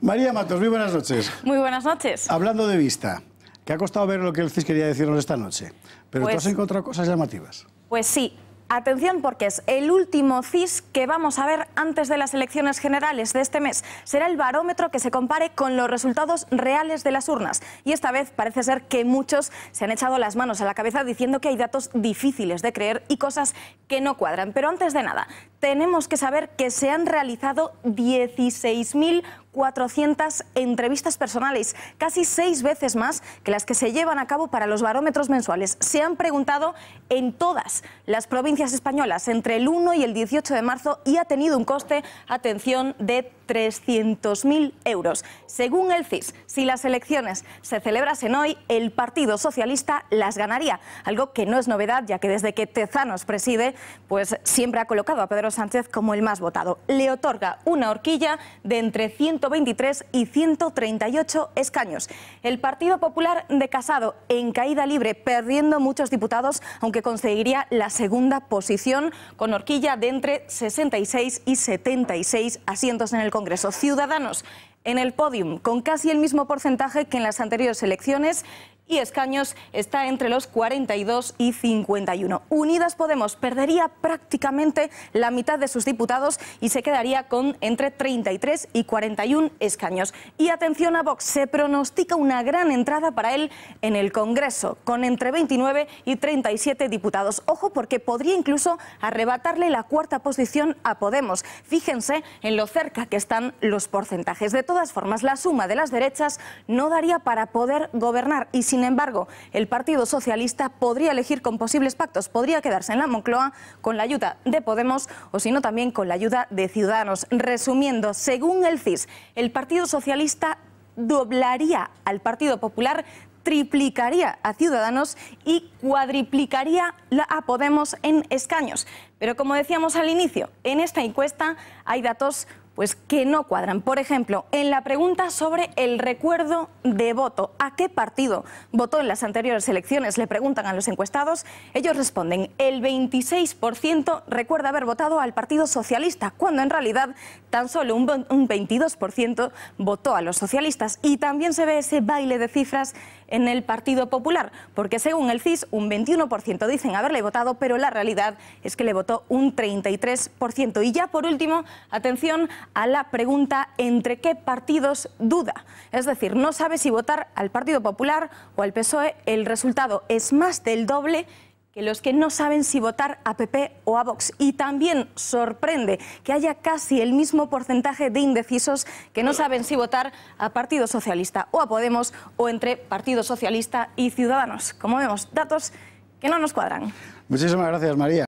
María Matos, muy buenas noches. Muy buenas noches. Hablando de vista, que ha costado ver lo que el CIS quería decirnos esta noche, pero pues, tú has pues- encontrado cosas llamativas. Pues sí. Atención porque es el último CIS que vamos a ver antes de las elecciones generales de este mes. Será el barómetro que se compare con los resultados reales de las urnas. Y esta vez parece ser que muchos se han echado las manos a la cabeza diciendo que hay datos difíciles de creer y cosas que no cuadran. Pero antes de nada, tenemos que saber que se han realizado 16.400 entrevistas personales, casi seis veces más que las que se llevan a cabo para los barómetros mensuales. Se han preguntado en todas las provincias españolas entre el 1 y el 18 de marzo y ha tenido un coste, atención, de 300.000 euros. Según el CIS, si las elecciones se celebrasen hoy, el Partido Socialista las ganaría, algo que no es novedad, ya que desde que Tezanos preside, pues siempre ha colocado a Pedro Sánchez como el más votado. Le otorga una horquilla de entre 123 y 138 escaños. El Partido Popular de Casado en caída libre, perdiendo muchos diputados, aunque conseguiría la segunda posición con horquilla de entre 66 y 76 asientos en el Congreso. Ciudadanos en el podium, con casi el mismo porcentaje que en las anteriores elecciones y escaños está entre los 42 y 51. Unidas Podemos perdería prácticamente la mitad de sus diputados y se quedaría con entre 33 y 41 escaños. Y atención a Vox, se pronostica una gran entrada para él en el Congreso, con entre 29 y 37 diputados. Ojo porque podría incluso arrebatarle la cuarta posición a Podemos. Fíjense en lo cerca que están los porcentajes. De todas formas, la suma de las derechas no daría para poder gobernar y sin embargo, el Partido Socialista podría elegir con posibles pactos, podría quedarse en la Moncloa con la ayuda de Podemos o si no también con la ayuda de Ciudadanos. Resumiendo, según el CIS, el Partido Socialista doblaría al Partido Popular triplicaría a Ciudadanos y cuadriplicaría a Podemos en escaños. Pero como decíamos al inicio, en esta encuesta hay datos pues, que no cuadran. Por ejemplo, en la pregunta sobre el recuerdo de voto, ¿a qué partido votó en las anteriores elecciones? Le preguntan a los encuestados, ellos responden, el 26% recuerda haber votado al Partido Socialista, cuando en realidad tan solo un 22% votó a los socialistas. Y también se ve ese baile de cifras en el Partido Popular, porque según el CIS, un 21% dicen haberle votado, pero la realidad es que le votó un 33%. Y ya por último, atención a la pregunta entre qué partidos duda. Es decir, no sabe si votar al Partido Popular o al PSOE. El resultado es más del doble que los que no saben si votar a PP o a Vox. Y también sorprende que haya casi el mismo porcentaje de indecisos que no saben si votar a Partido Socialista o a Podemos o entre Partido Socialista y Ciudadanos. Como vemos, datos que no nos cuadran. Muchísimas gracias, María.